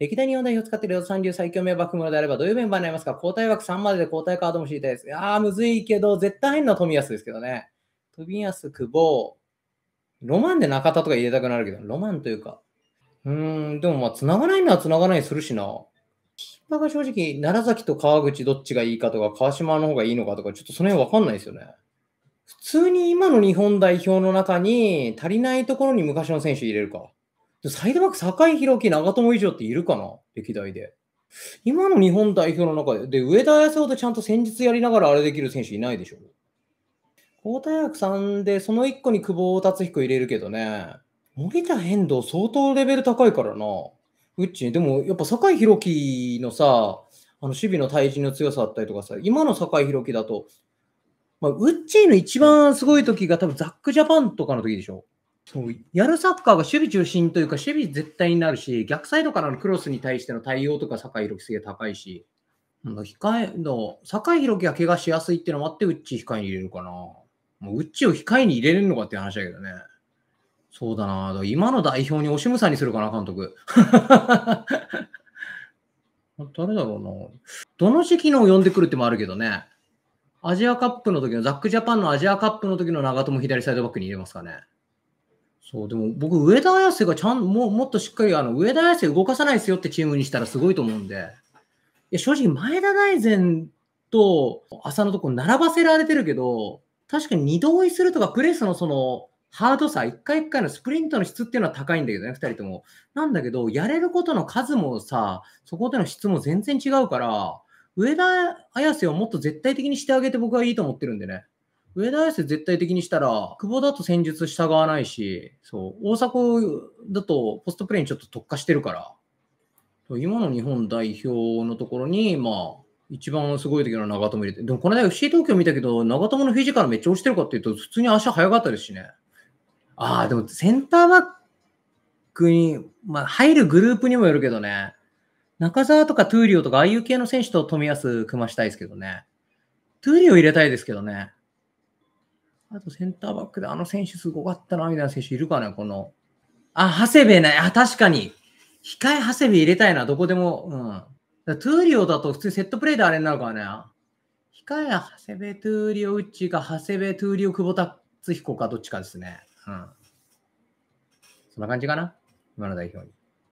歴代日本代表使っている三流最強名爆ッであれば、どういうメンバーになりますか交代枠3までで交代カードも知りたいです。いやー、むずいけど、絶対入るのは富安ですけどね。富安、久保、ロマンで中田とか入れたくなるけど、ロマンというか。うーん、でもまあ、繋がないのは繋がないするしな。キーパーが正直、楢崎と川口どっちがいいかとか、川島の方がいいのかとか、ちょっとその辺わかんないですよね。普通に今の日本代表の中に足りないところに昔の選手入れるか。サイドバック、酒井宏樹、長友以上っているかな歴代で。今の日本代表の中で、で上田綺世とちゃんと戦術やりながらあれできる選手いないでしょ。田代さ3で、その1個に久保達彦入れるけどね、森田遠藤相当レベル高いからな。うっち、でもやっぱ酒井宏樹のさ、あの守備の対人の強さだったりとかさ、今の酒井宏樹だと、まあ、ウッチーの一番すごい時が多分ザックジャパンとかの時でしょ。そうやるサッカーが守備中心というか、守備絶対になるし、逆サイドからのクロスに対しての対応とか、酒井宏樹すげえ高いし、なん控えの酒井宏樹が怪我しやすいっていうのもあって、うっち控えに入れるかな。もううっちを控えに入れれるのかっていう話だけどね。そうだな、今の代表に惜しむさんにするかな、監督。誰だろうな。どの時期のを呼んでくるってもあるけどね。アジアカップの時の、ザックジャパンのアジアカップの時の長友左サイドバックに入れますかね。そう、でも僕、上田綺世がちゃんももっとしっかり、あの上田綺世動かさないですよってチームにしたらすごいと思うんで、いや正直、前田大然と浅野とこ並ばせられてるけど、確かに二度追いするとか、プレスのその、ハードさ、一回一回のスプリントの質っていうのは高いんだけどね、二人とも。なんだけど、やれることの数もさ、そこでの質も全然違うから、上田綾瀬をもっと絶対的にしてあげて僕はいいと思ってるんでね。上田綺世絶対的にしたら、久保だと戦術従わないし、そう、大阪だとポストプレイにちょっと特化してるから、今の日本代表のところに、まあ、一番すごい時の長友入れて、でもこの間 FC 東京見たけど、長友のフィジカルめっちゃ落ちてるかっていうと、普通に足速かったですしね。ああ、でもセンターバックに、まあ、入るグループにもよるけどね、中澤とかトゥーリオとか、ああいう系の選手と富安組ましたいですけどね。トゥーリオ入れたいですけどね。あとセンターバックであの選手すごかったな、みたいな選手いるかな、この。あ、長谷部ね。あ、確かに。控え長谷部入れたいな、どこでも。うん。トゥーリオだと普通にセットプレーであれになるからね。控え長谷部、トゥーリオ、ウッチか、長谷部、トゥーリオ、久保達彦か、どっちかですね。うん。そんな感じかな。今の代表に。